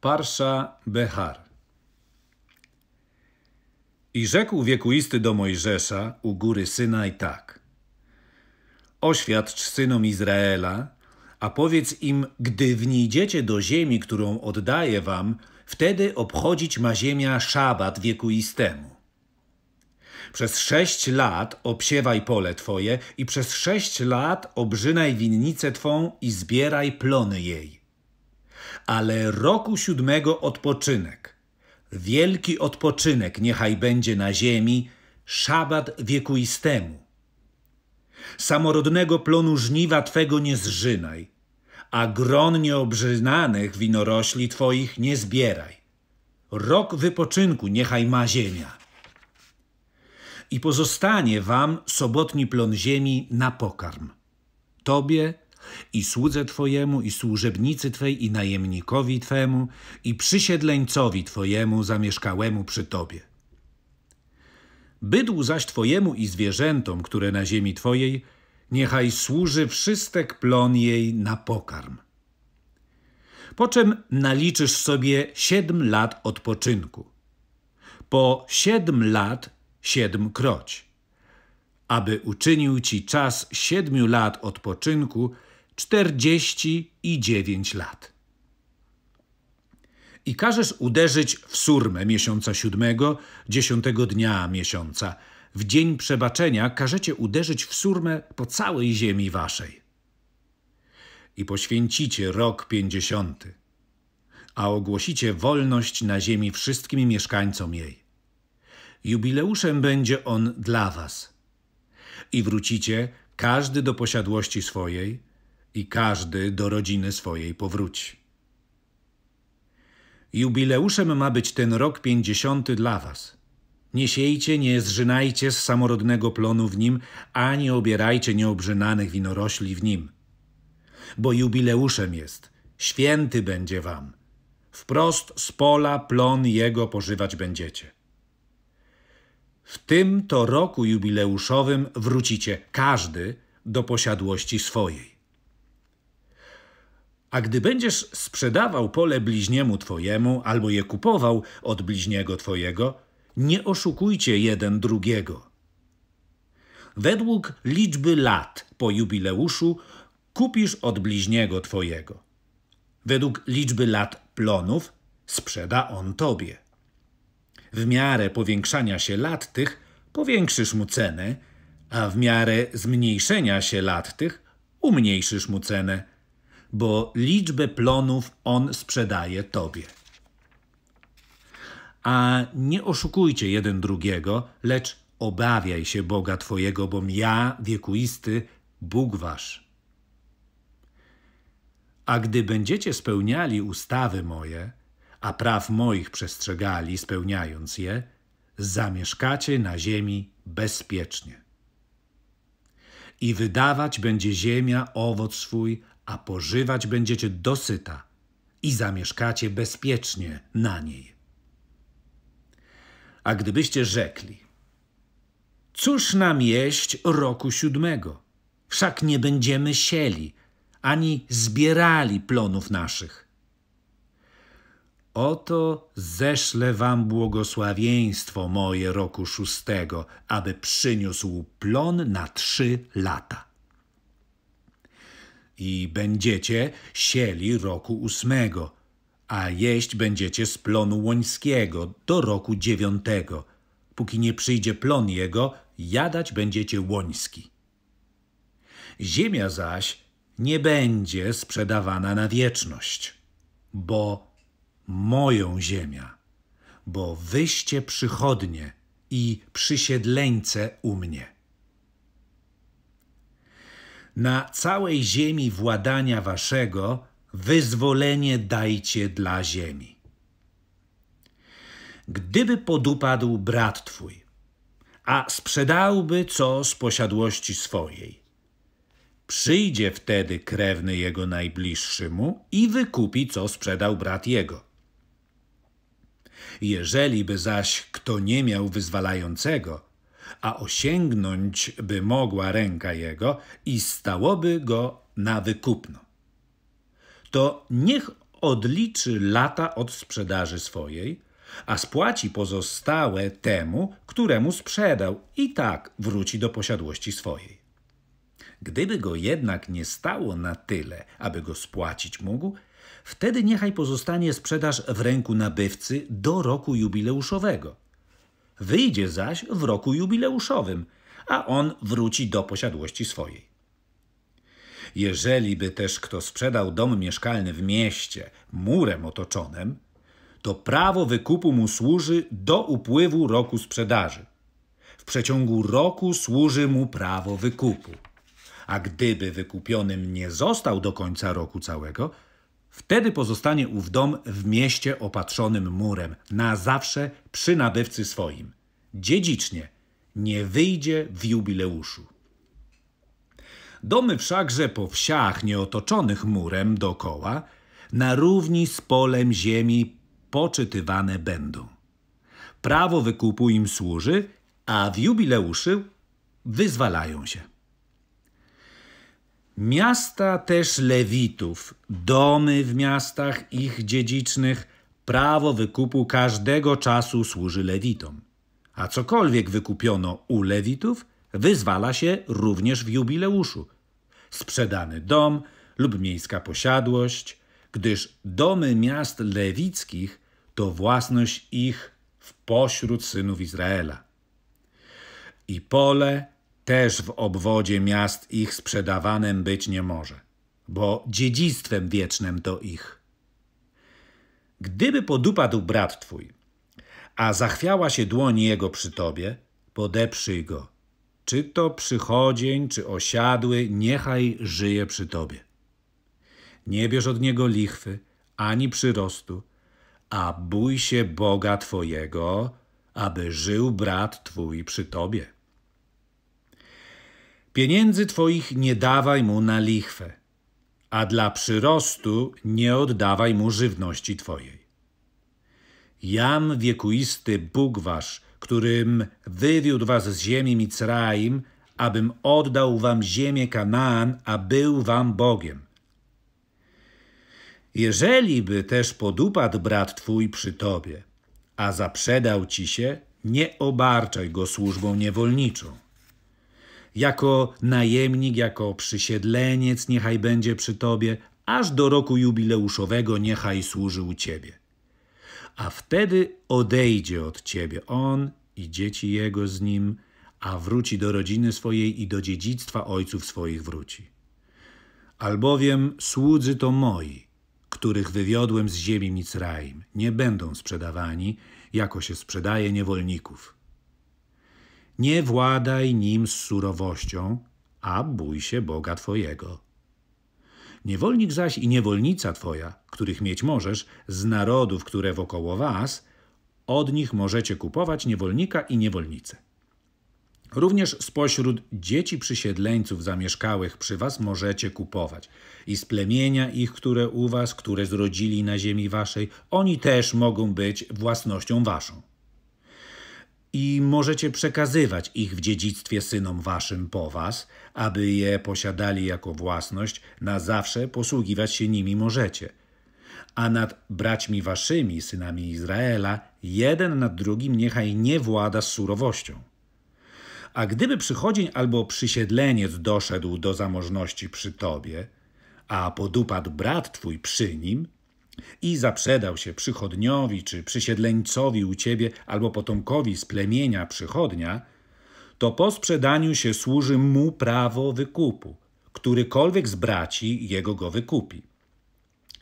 Parsza Behar. I rzekł wiekuisty do Mojżesza u góry i tak. Oświadcz synom Izraela, a powiedz im, gdy wnijdziecie do ziemi, którą oddaję wam, wtedy obchodzić ma ziemia szabat wiekuistemu. Przez sześć lat obsiewaj pole twoje i przez sześć lat obrzynaj winnicę twą i zbieraj plony jej ale roku siódmego odpoczynek. Wielki odpoczynek niechaj będzie na ziemi, szabat wiekuistemu. Samorodnego plonu żniwa Twego nie zżynaj, a gron nieobrzynanych winorośli Twoich nie zbieraj. Rok wypoczynku niechaj ma ziemia. I pozostanie Wam sobotni plon ziemi na pokarm. Tobie, i słudze Twojemu, i służebnicy Twej, i najemnikowi Twemu, i przysiedleńcowi Twojemu zamieszkałemu przy Tobie. Bydłu zaś Twojemu i zwierzętom, które na ziemi Twojej, niechaj służy wszystek plon jej na pokarm. Po czym naliczysz sobie siedm lat odpoczynku. Po siedm lat siedm kroć, aby uczynił Ci czas siedmiu lat odpoczynku, 49 lat. I każesz uderzyć w surmę miesiąca siódmego, dziesiątego dnia miesiąca. W dzień przebaczenia każecie uderzyć w surmę po całej ziemi waszej. I poświęcicie rok pięćdziesiąty, a ogłosicie wolność na ziemi wszystkim mieszkańcom jej. Jubileuszem będzie on dla was. I wrócicie, każdy do posiadłości swojej – i każdy do rodziny swojej powróci. Jubileuszem ma być ten rok pięćdziesiąty dla was. Nie siejcie, nie zrzynajcie z samorodnego plonu w nim, ani obierajcie nieobrzynanych winorośli w nim. Bo jubileuszem jest, święty będzie wam. Wprost z pola plon jego pożywać będziecie. W tym to roku jubileuszowym wrócicie każdy do posiadłości swojej. A gdy będziesz sprzedawał pole bliźniemu twojemu albo je kupował od bliźniego twojego, nie oszukujcie jeden drugiego. Według liczby lat po jubileuszu kupisz od bliźniego twojego. Według liczby lat plonów sprzeda on tobie. W miarę powiększania się lat tych powiększysz mu cenę, a w miarę zmniejszenia się lat tych umniejszysz mu cenę bo liczbę plonów on sprzedaje tobie. A nie oszukujcie jeden drugiego, lecz obawiaj się Boga Twojego, bom ja, wiekuisty, Bóg Wasz. A gdy będziecie spełniali ustawy moje, a praw moich przestrzegali, spełniając je, zamieszkacie na ziemi bezpiecznie. I wydawać będzie ziemia owoc swój, a pożywać będziecie dosyta i zamieszkacie bezpiecznie na niej. A gdybyście rzekli, cóż nam jeść roku siódmego? Wszak nie będziemy sieli, ani zbierali plonów naszych. Oto zeszle wam błogosławieństwo moje roku szóstego, aby przyniósł plon na trzy lata i będziecie sieli roku ósmego, a jeść będziecie z plonu łońskiego do roku dziewiątego. Póki nie przyjdzie plon jego, jadać będziecie łoński. Ziemia zaś nie będzie sprzedawana na wieczność, bo moją ziemia, bo wyście przychodnie i przysiedleńce u mnie. Na całej ziemi władania waszego wyzwolenie dajcie dla ziemi. Gdyby podupadł brat twój, a sprzedałby co z posiadłości swojej, przyjdzie wtedy krewny jego najbliższemu i wykupi co sprzedał brat jego. Jeżeli by zaś kto nie miał wyzwalającego, a osiągnąć by mogła ręka jego i stałoby go na wykupno. To niech odliczy lata od sprzedaży swojej, a spłaci pozostałe temu, któremu sprzedał, i tak wróci do posiadłości swojej. Gdyby go jednak nie stało na tyle, aby go spłacić mógł, wtedy niechaj pozostanie sprzedaż w ręku nabywcy do roku jubileuszowego Wyjdzie zaś w roku jubileuszowym, a on wróci do posiadłości swojej. Jeżeli by też kto sprzedał dom mieszkalny w mieście murem otoczonym, to prawo wykupu mu służy do upływu roku sprzedaży. W przeciągu roku służy mu prawo wykupu. A gdyby wykupionym nie został do końca roku całego, Wtedy pozostanie ów dom w mieście opatrzonym murem, na zawsze przy nabywcy swoim. Dziedzicznie nie wyjdzie w jubileuszu. Domy wszakże po wsiach nieotoczonych murem dokoła, na równi z polem ziemi poczytywane będą. Prawo wykupu im służy, a w jubileuszy wyzwalają się. Miasta też Lewitów, domy w miastach ich dziedzicznych, prawo wykupu każdego czasu służy Lewitom. A cokolwiek wykupiono u Lewitów, wyzwala się również w jubileuszu. Sprzedany dom lub miejska posiadłość, gdyż domy miast lewickich to własność ich w pośród synów Izraela. I pole, też w obwodzie miast ich sprzedawanym być nie może, bo dziedzictwem wiecznym to ich. Gdyby podupadł brat twój, a zachwiała się dłoń jego przy tobie, podeprzyj go. Czy to przychodzień, czy osiadły, niechaj żyje przy tobie. Nie bierz od niego lichwy, ani przyrostu, a bój się Boga twojego, aby żył brat twój przy tobie. Pieniędzy twoich nie dawaj mu na lichwę, a dla przyrostu nie oddawaj mu żywności twojej. Jam wiekuisty Bóg wasz, którym wywiódł was z ziemi Micraim, abym oddał wam ziemię Kanaan, a był wam Bogiem. Jeżeli by też podupadł brat twój przy tobie, a zaprzedał ci się, nie obarczaj go służbą niewolniczą jako najemnik, jako przysiedleniec, niechaj będzie przy tobie, aż do roku jubileuszowego niechaj służy u ciebie. A wtedy odejdzie od ciebie on i dzieci jego z nim, a wróci do rodziny swojej i do dziedzictwa ojców swoich wróci. Albowiem słudzy to moi, których wywiodłem z ziemi Micraim, nie będą sprzedawani, jako się sprzedaje niewolników. Nie władaj nim z surowością, a bój się Boga Twojego. Niewolnik zaś i niewolnica Twoja, których mieć możesz, z narodów, które wokoło Was, od nich możecie kupować niewolnika i niewolnicę. Również spośród dzieci przysiedleńców zamieszkałych przy was możecie kupować. I z plemienia ich, które u was, które zrodzili na ziemi waszej, oni też mogą być własnością waszą i możecie przekazywać ich w dziedzictwie synom waszym po was, aby je posiadali jako własność, na zawsze posługiwać się nimi możecie. A nad braćmi waszymi, synami Izraela, jeden nad drugim niechaj nie włada z surowością. A gdyby przychodzień albo przysiedleniec doszedł do zamożności przy tobie, a podupadł brat twój przy nim, i zaprzedał się przychodniowi czy przysiedleńcowi u ciebie albo potomkowi z plemienia przychodnia, to po sprzedaniu się służy mu prawo wykupu, którykolwiek z braci jego go wykupi.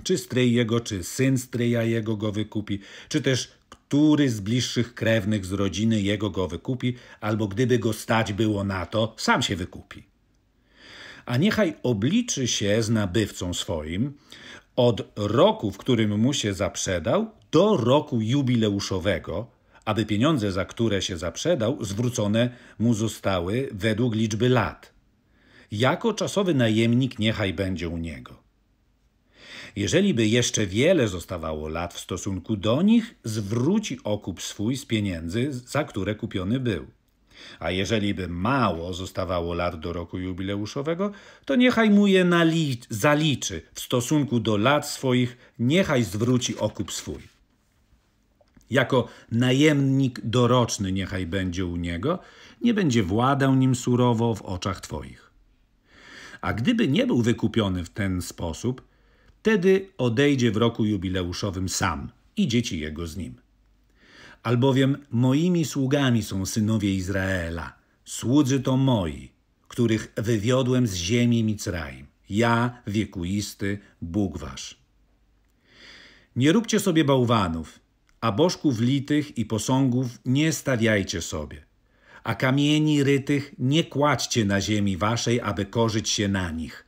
Czy stryj jego, czy syn stryja jego go wykupi, czy też który z bliższych krewnych z rodziny jego go wykupi, albo gdyby go stać było na to, sam się wykupi. A niechaj obliczy się z nabywcą swoim, od roku, w którym mu się zaprzedał, do roku jubileuszowego, aby pieniądze, za które się zaprzedał, zwrócone mu zostały według liczby lat. Jako czasowy najemnik niechaj będzie u niego. Jeżeli by jeszcze wiele zostawało lat w stosunku do nich, zwróci okup swój z pieniędzy, za które kupiony był. A jeżeli by mało zostawało lat do roku jubileuszowego, to niechaj mu je zaliczy w stosunku do lat swoich, niechaj zwróci okup swój. Jako najemnik doroczny niechaj będzie u niego, nie będzie władał nim surowo w oczach twoich. A gdyby nie był wykupiony w ten sposób, wtedy odejdzie w roku jubileuszowym sam i dzieci jego z nim albowiem moimi sługami są synowie Izraela, słudzy to moi, których wywiodłem z ziemi Micraim, ja, wiekuisty, Bóg wasz. Nie róbcie sobie bałwanów, a bożków litych i posągów nie stawiajcie sobie, a kamieni rytych nie kładźcie na ziemi waszej, aby korzyć się na nich,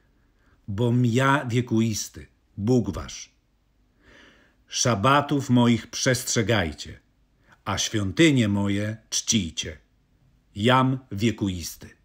bom ja, wiekuisty, Bóg wasz. Szabatów moich przestrzegajcie – a świątynie moje czcijcie. Jam wiekuisty.